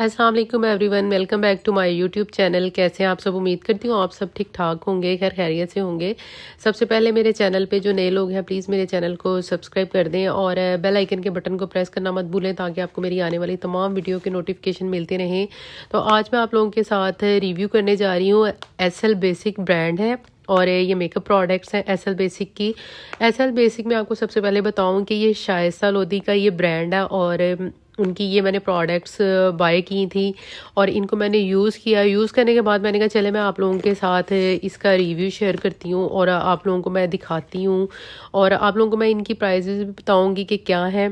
Aslam everyone welcome back to my YouTube channel कैसे हैं आप सब उम्मीद करती हूँ आप सब ठीक ठाक होंगे खैर खैरियत से होंगे सबसे पहले मेरे चैनल पे जो नए लोग हैं प्लीज़ मेरे चैनल को सब्सक्राइब कर दें और बेल आइकन के बटन को प्रेस करना मत भूलें ताकि आपको मेरी आने वाली तमाम वीडियो के नोटिफिकेशन मिलते रहें तो आज मैं आप लोगों के साथ रिव्यू करने जा रही हूँ एस बेसिक ब्रांड है और ये मेकअप प्रोडक्ट्स हैं एस एल बेसिक की एस एल बेसिक में आपको सबसे पहले बताऊँ कि ये शायस्ता लोधी का ये ब्रांड है और उनकी ये मैंने प्रोडक्ट्स बाय की थी और इनको मैंने यूज़ किया यूज़ करने के बाद मैंने कहा चले मैं आप लोगों के साथ इसका रिव्यू शेयर करती हूँ और आप लोगों को मैं दिखाती हूँ और आप लोगों को मैं इनकी प्राइजेज़ भी बताऊँगी कि क्या है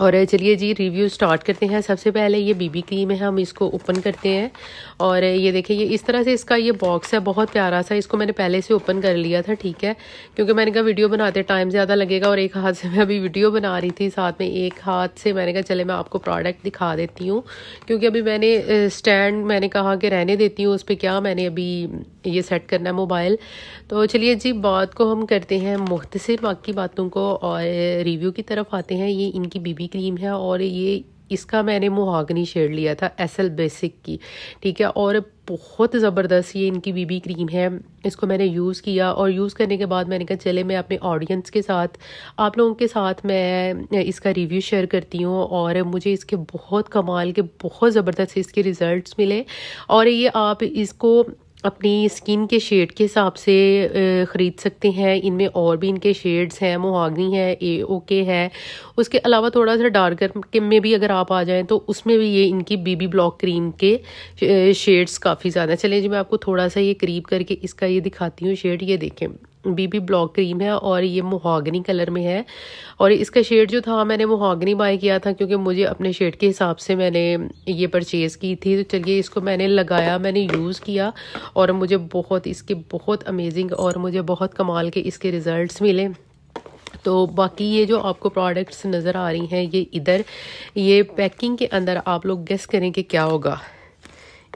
और चलिए जी रिव्यू स्टार्ट करते हैं सबसे पहले ये बीबी क्रीम है हम इसको ओपन करते हैं और ये देखिए ये इस तरह से इसका ये बॉक्स है बहुत प्यारा सा इसको मैंने पहले से ओपन कर लिया था ठीक है क्योंकि मैंने कहा वीडियो बनाते टाइम ज़्यादा लगेगा और एक हाथ से मैं अभी वीडियो बना रही थी साथ में एक हाथ से मैंने कहा चले मैं आपको प्रोडक्ट दिखा देती हूँ क्योंकि अभी मैंने स्टैंड मैंने कहा कि रहने देती हूँ उस पर क्या मैंने अभी ये सेट करना है मोबाइल तो चलिए जी बात को हम करते हैं मुख्तर बाकी बातों को और रिव्यू की तरफ आते हैं ये इनकी बीबी बेबी क्रीम है और ये इसका मैंने मोहागनी शेड लिया था एसएल बेसिक की ठीक है और बहुत ज़बरदस्त ये इनकी बीबी क्रीम है इसको मैंने यूज़ किया और यूज़ करने के बाद मैंने कहा चले मैं अपने ऑडियंस के साथ आप लोगों के साथ मैं इसका रिव्यू शेयर करती हूँ और मुझे इसके बहुत कमाल के बहुत ज़बरदस्त इसके रिज़ल्ट मिले और ये आप इसको अपनी स्किन के शेड के हिसाब से ख़रीद सकते हैं इनमें और भी इनके शेड्स हैं मोहागनी है ए ओके है उसके अलावा थोड़ा सा डार्कर के में भी अगर आप आ जाएं तो उसमें भी ये इनकी बीबी ब्लॉक क्रीम के शेड्स काफ़ी ज़्यादा चलें जी मैं आपको थोड़ा सा ये करीब करके इसका ये दिखाती हूँ शेड ये देखें बीबी ब्लॉक क्रीम है और ये मोहागनी कलर में है और इसका शेड जो था मैंने मोहागनी बाय किया था क्योंकि मुझे अपने शेड के हिसाब से मैंने ये परचेज़ की थी तो चलिए इसको मैंने लगाया मैंने यूज़ किया और मुझे बहुत इसके बहुत अमेजिंग और मुझे बहुत कमाल के इसके रिज़ल्ट मिले तो बाकी ये जो आपको प्रोडक्ट्स नज़र आ रही हैं ये इधर ये पैकिंग के अंदर आप लोग गेस करें कि क्या होगा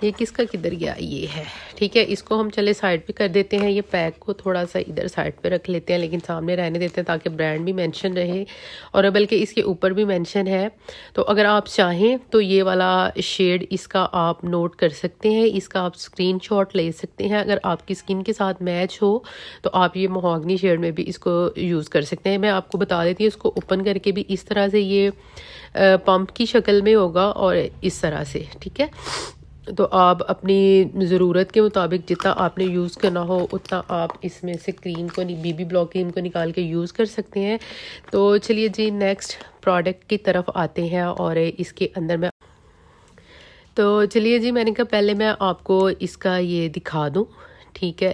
ये किसका किधर गया ये है ठीक है इसको हम चले साइड पे कर देते हैं ये पैक को थोड़ा सा इधर साइड पे रख लेते हैं लेकिन सामने रहने देते हैं ताकि ब्रांड भी मेंशन रहे और बल्कि इसके ऊपर भी मेंशन है तो अगर आप चाहें तो ये वाला शेड इसका आप नोट कर सकते हैं इसका आप स्क्रीन ले सकते हैं अगर आपकी स्किन के साथ मैच हो तो आप ये मोहग्नी शेड में भी इसको यूज़ कर सकते हैं मैं आपको बता देती हूँ इसको ओपन करके भी इस तरह से ये पम्प की शक्ल में होगा और इस तरह से ठीक है तो आप अपनी ज़रूरत के मुताबिक जितना आपने यूज़ करना हो उतना आप इसमें से क्रीम को बीबी ब्लॉक क्रीम को निकाल के यूज़ कर सकते हैं तो चलिए जी नेक्स्ट प्रोडक्ट की तरफ आते हैं और इसके अंदर मैं तो चलिए जी मैंने कहा पहले मैं आपको इसका ये दिखा दूँ ठीक है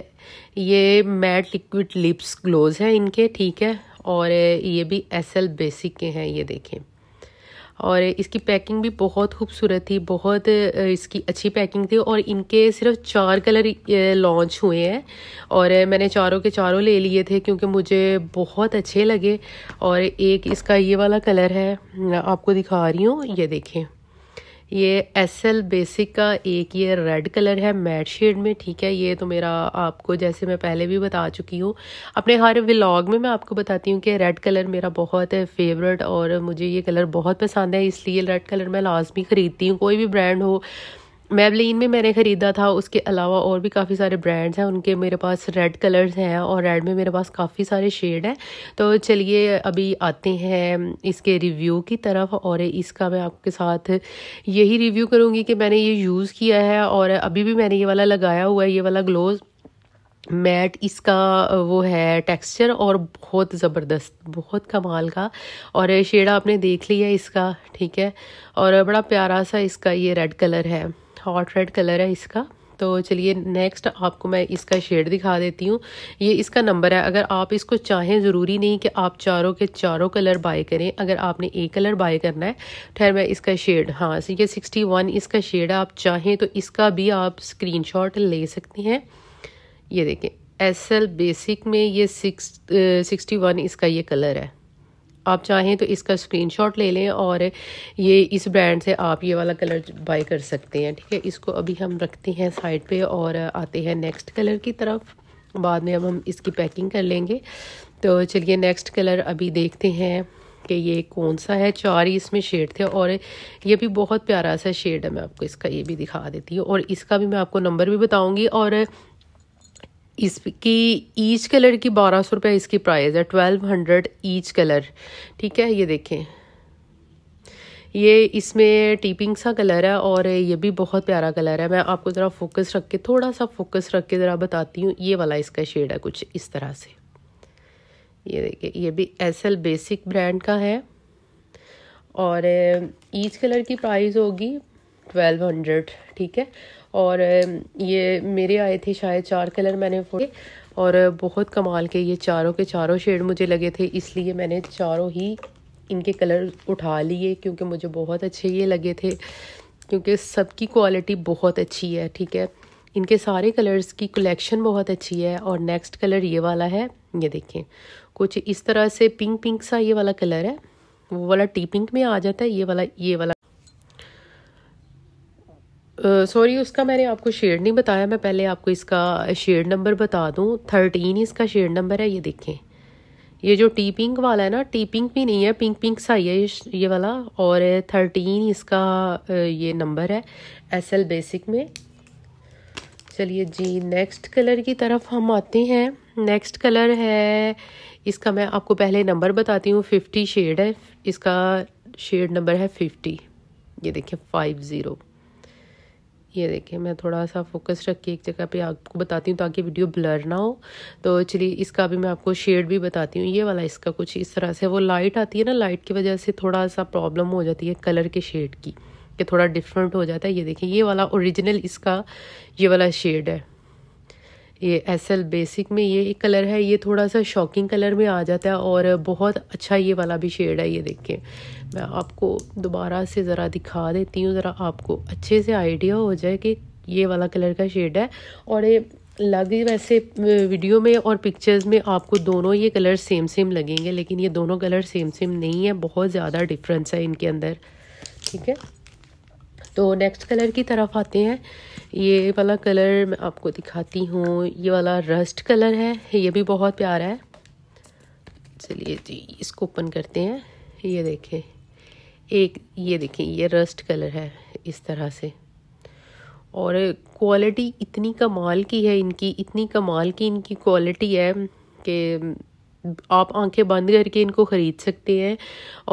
ये मैट लिक्विड लिप्स ग्लोज हैं इनके ठीक है और ये भी एस बेसिक के हैं ये देखें और इसकी पैकिंग भी बहुत खूबसूरत थी बहुत इसकी अच्छी पैकिंग थी और इनके सिर्फ चार कलर लॉन्च हुए हैं और मैंने चारों के चारों ले लिए थे क्योंकि मुझे बहुत अच्छे लगे और एक इसका ये वाला कलर है आपको दिखा रही हूँ ये देखें ये एस एल बेसिक का एक ये रेड कलर है मैट शेड में ठीक है ये तो मेरा आपको जैसे मैं पहले भी बता चुकी हूँ अपने हर व्लॉग में मैं आपको बताती हूँ कि रेड कलर मेरा बहुत फेवरेट और मुझे ये कलर बहुत पसंद है इसलिए रेड कलर मैं लाजमी ख़रीदती हूँ कोई भी ब्रांड हो मेबलिन में मैंने ख़रीदा था उसके अलावा और भी काफ़ी सारे ब्रांड्स हैं उनके मेरे पास रेड कलर्स हैं और रेड में मेरे पास काफ़ी सारे शेड हैं तो चलिए अभी आते हैं इसके रिव्यू की तरफ और इसका मैं आपके साथ यही रिव्यू करूँगी कि मैंने ये यूज़ किया है और अभी भी मैंने ये वाला लगाया हुआ है ये वाला ग्लोज़ मैट इसका वो है टेक्सचर और बहुत ज़बरदस्त बहुत कमाल का और शेड आपने देख लिया इसका ठीक है और बड़ा प्यारा सा इसका ये रेड कलर है हॉट रेड कलर है इसका तो चलिए नेक्स्ट आपको मैं इसका शेड दिखा देती हूँ ये इसका नंबर है अगर आप इसको चाहें ज़रूरी नहीं कि आप चारों के चारों कलर बाय करें अगर आपने एक कलर बाय करना है ठहर मैं इसका शेड हाँ ये सिक्सटी वन इसका शेड है आप चाहें तो इसका भी आप स्क्रीन ले सकते हैं ये देखें एस बेसिक में ये सिक्स सिक्सटी वन इसका ये कलर है आप चाहें तो इसका स्क्रीनशॉट ले लें और ये इस ब्रांड से आप ये वाला कलर बाय कर सकते हैं ठीक है इसको अभी हम रखते हैं साइड पे और आते हैं नेक्स्ट कलर की तरफ बाद में अब हम इसकी पैकिंग कर लेंगे तो चलिए नेक्स्ट कलर अभी देखते हैं कि ये कौन सा है चार ही इसमें शेड थे और ये भी बहुत प्यारा सा शेड है मैं आपको इसका ये भी दिखा देती हूँ और इसका भी मैं आपको नंबर भी बताऊँगी और इसकी ईच कलर की बारह सौ रुपये इसकी प्राइस है ट्वेल्व हंड्रेड ईच कलर ठीक है ये देखें ये इसमें टीपिंग सा कलर है और ये भी बहुत प्यारा कलर है मैं आपको ज़रा फोकस रख के थोड़ा सा फोकस रख के ज़रा बताती हूँ ये वाला इसका शेड है कुछ इस तरह से ये देखिए ये भी एस एल बेसिक ब्रांड का है और ईच कलर की प्राइस होगी ट्वेल्व हंड्रेड ठीक है और ये मेरे आए थे शायद चार कलर मैंने फोड़े और बहुत कमाल के ये चारों के चारों शेड मुझे लगे थे इसलिए मैंने चारों ही इनके कलर उठा लिए क्योंकि मुझे बहुत अच्छे ये लगे थे क्योंकि सबकी क्वालिटी बहुत अच्छी है ठीक है इनके सारे कलर्स की कलेक्शन बहुत अच्छी है और नेक्स्ट कलर ये वाला है ये देखें कुछ इस तरह से पिंक पिंक सा ये वाला कलर है वो वाला टी पिंक में आ जाता है ये वाला ये वाला सॉरी uh, उसका मैंने आपको शेड नहीं बताया मैं पहले आपको इसका शेड नंबर बता दूँ थर्टीन इसका शेड नंबर है ये देखें ये जो टी पिंक वाला है ना टी पिंक भी नहीं है पिंक पिंक सा ही है ये वाला और थर्टीन इसका ये नंबर है एस एल बेसिक में चलिए जी नेक्स्ट कलर की तरफ हम आते हैं नेक्स्ट कलर है इसका मैं आपको पहले नंबर बताती हूँ फिफ्टी शेड है इसका शेड नंबर है फिफ्टी ये देखें फाइव ज़ीरो ये देखिए मैं थोड़ा सा फोकस रख के एक जगह पे आपको बताती हूँ ताकि वीडियो ब्लर ना हो तो चलिए इसका भी मैं आपको शेड भी बताती हूँ ये वाला इसका कुछ इस तरह से वो लाइट आती है ना लाइट की वजह से थोड़ा सा प्रॉब्लम हो जाती है कलर के शेड की कि थोड़ा डिफरेंट हो जाता है ये देखिए ये वाला ओरिजिनल इसका ये वाला शेड है ये एस एल बेसिक में ये एक कलर है ये थोड़ा सा शॉकिंग कलर में आ जाता है और बहुत अच्छा ये वाला भी शेड है ये देखें मैं आपको दोबारा से ज़रा दिखा देती हूँ ज़रा आपको अच्छे से आइडिया हो जाए कि ये वाला कलर का शेड है और ये लगे वैसे वीडियो में और पिक्चर्स में आपको दोनों ये कलर सेम सेम लगेंगे लेकिन ये दोनों कलर सेम सेम नहीं है बहुत ज़्यादा डिफरेंस है इनके अंदर ठीक है तो नेक्स्ट कलर की तरफ आते हैं ये वाला कलर मैं आपको दिखाती हूँ ये वाला रस्ट कलर है ये भी बहुत प्यारा है चलिए जी इसको ओपन करते हैं ये देखें एक ये देखें ये रस्ट कलर है इस तरह से और क्वालिटी इतनी कमाल की है इनकी इतनी कमाल की इनकी क्वालिटी है कि आप आंखें बंद करके इनको ख़रीद सकते हैं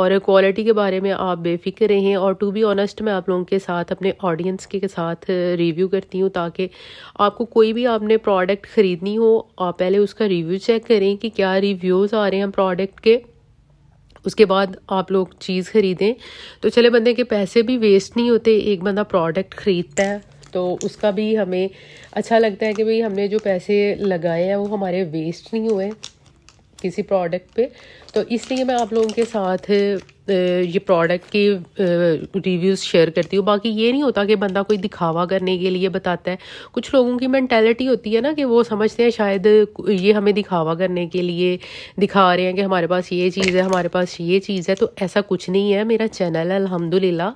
और क्वालिटी के बारे में आप बेफिक्र रहें और टू बी ऑनेस्ट मैं आप लोगों के साथ अपने ऑडियंस के साथ रिव्यू करती हूँ ताकि आपको कोई भी आपने प्रोडक्ट ख़रीदनी हो आप पहले उसका रिव्यू चेक करें कि क्या रिव्यूज़ आ रहे हैं प्रोडक्ट के उसके बाद आप लोग चीज़ ख़रीदें तो चले बंदे के पैसे भी वेस्ट नहीं होते एक बंदा प्रोडक्ट ख़रीदता है तो उसका भी हमें अच्छा लगता है कि भाई हमने जो पैसे लगाए हैं वो हमारे वेस्ट नहीं हुए किसी प्रोडक्ट पे तो इसलिए मैं आप लोगों के साथ ये प्रोडक्ट के रिव्यूज़ शेयर करती हूँ बाकी ये नहीं होता कि बंदा कोई दिखावा करने के लिए बताता है कुछ लोगों की मैंटेलिटी होती है ना कि वो समझते हैं शायद ये हमें दिखावा करने के लिए दिखा रहे हैं कि हमारे पास ये चीज़ है हमारे पास ये चीज़ है तो ऐसा कुछ नहीं है मेरा चैनल है अलहमदिल्ला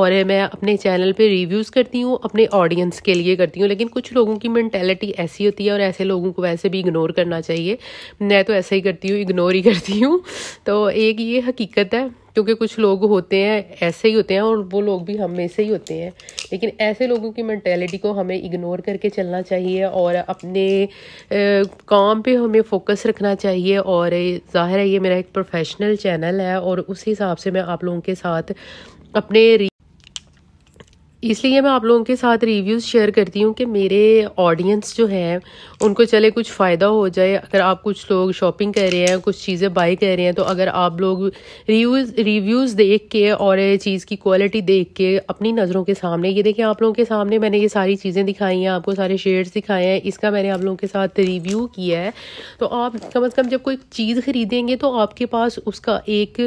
और मैं अपने चैनल पर रिव्यूज़ करती हूँ अपने ऑडियंस के लिए करती हूँ लेकिन कुछ लोगों की मैंटेलिटी ऐसी होती है और ऐसे लोगों को वैसे भी इग्नोर करना चाहिए मैं तो ऐसा ही करती हूँ इग्नोर ही करती हूँ तो एक ये हकीकत है क्योंकि कुछ लोग होते हैं ऐसे ही होते हैं और वो लोग भी हम में से ही होते हैं लेकिन ऐसे लोगों की मैंटेलिटी को हमें इग्नोर करके चलना चाहिए और अपने काम पे हमें फोकस रखना चाहिए और ज़ाहिर है ये मेरा एक प्रोफेशनल चैनल है और उस हिसाब से मैं आप लोगों के साथ अपने इसलिए मैं आप लोगों के साथ रिव्यूज़ शेयर करती हूँ कि मेरे ऑडियंस जो हैं उनको चले कुछ फ़ायदा हो जाए अगर आप कुछ लोग शॉपिंग कर रहे हैं कुछ चीज़ें बाई कर रहे हैं तो अगर आप लोग रिव्यूज़ रिव्यूज़ देख के और चीज़ की क्वालिटी देख के अपनी नज़रों के सामने ये देखें आप लोगों के सामने मैंने ये सारी चीज़ें दिखाई हैं आपको सारे शेड्स दिखाए हैं इसका मैंने आप लोगों के साथ रिव्यू किया है तो आप कम अज़ कम जब कोई चीज़ ख़रीदेंगे तो आपके पास उसका एक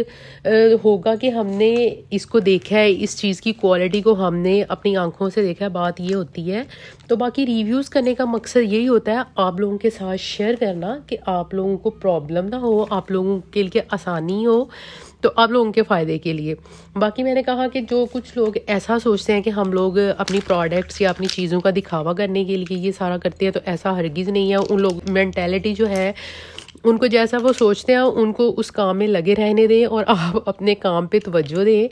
होगा कि हमने इसको देखा है इस चीज़ की क्वालिटी को हमने अपनी आंखों से देखा बात ये होती है तो बाकी रिव्यूज़ करने का मकसद यही होता है आप लोगों के साथ शेयर करना कि आप लोगों को प्रॉब्लम ना हो आप लोगों के लिए आसानी हो तो आप लोगों के फ़ायदे के लिए बाकी मैंने कहा कि जो कुछ लोग ऐसा सोचते हैं कि हम लोग अपनी प्रोडक्ट्स या अपनी चीज़ों का दिखावा करने के लिए ये सारा करते हैं तो ऐसा हरगिज़ नहीं है उन लोग मैंटेलिटी जो है उनको जैसा वो सोचते हैं उनको उस काम में लगे रहने दें और आप अपने काम पे तवज्जो दें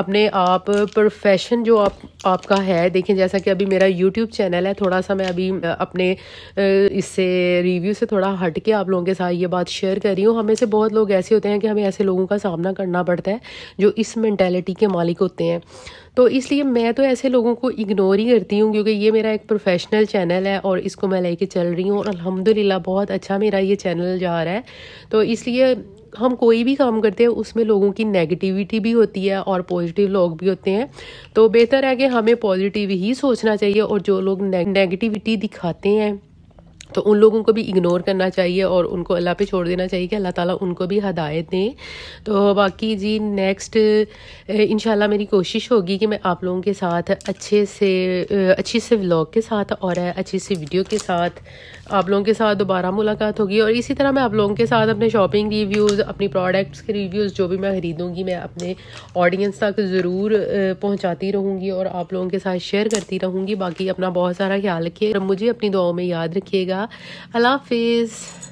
अपने आप प्रोफेशन जो आप आपका है देखें जैसा कि अभी मेरा यूट्यूब चैनल है थोड़ा सा मैं अभी अपने इससे रिव्यू से थोड़ा हट के आप लोगों के साथ ये बात शेयर कर रही हूँ हमें से बहुत लोग ऐसे होते हैं कि हमें ऐसे लोगों का सामना करना पड़ता है जो इस मैंटेलिटी के मालिक होते हैं तो इसलिए मैं तो ऐसे लोगों को इग्नोर ही करती हूँ क्योंकि ये मेरा एक प्रोफेशनल चैनल है और इसको मैं लेके चल रही हूँ और अल्हम्दुलिल्लाह बहुत अच्छा मेरा ये चैनल जा रहा है तो इसलिए हम कोई भी काम करते हैं उसमें लोगों की नेगेटिविटी भी होती है और पॉजिटिव लोग भी होते हैं तो बेहतर है कि हमें पॉजिटिव ही सोचना चाहिए और जो लोग नेगेटिविटी दिखाते हैं तो उन लोगों को भी इग्नोर करना चाहिए और उनको अल्लाह पे छोड़ देना चाहिए कि अल्लाह ताला उनको भी हदायत दें तो बाकी जी नेक्स्ट इन मेरी कोशिश होगी कि मैं आप लोगों के साथ अच्छे से अच्छे से व्लॉग के साथ और अच्छी सी वीडियो के साथ आप लोगों के साथ दोबारा मुलाकात होगी और इसी तरह मैं आप लोगों के साथ अपने शॉपिंग रिव्यूज़ अपनी प्रोडक्ट्स के रिव्यूज़ जो भी मैं ख़रीदूँगी मैं अपने ऑडियंस तक ज़रूर पहुँचाती रहूँगी और आप लोगों के साथ शेयर करती रहूँगी बाकी अपना बहुत सारा ख्याल रखिए मुझे अपनी दुआओं में याद रखिएगा I love Hafiz.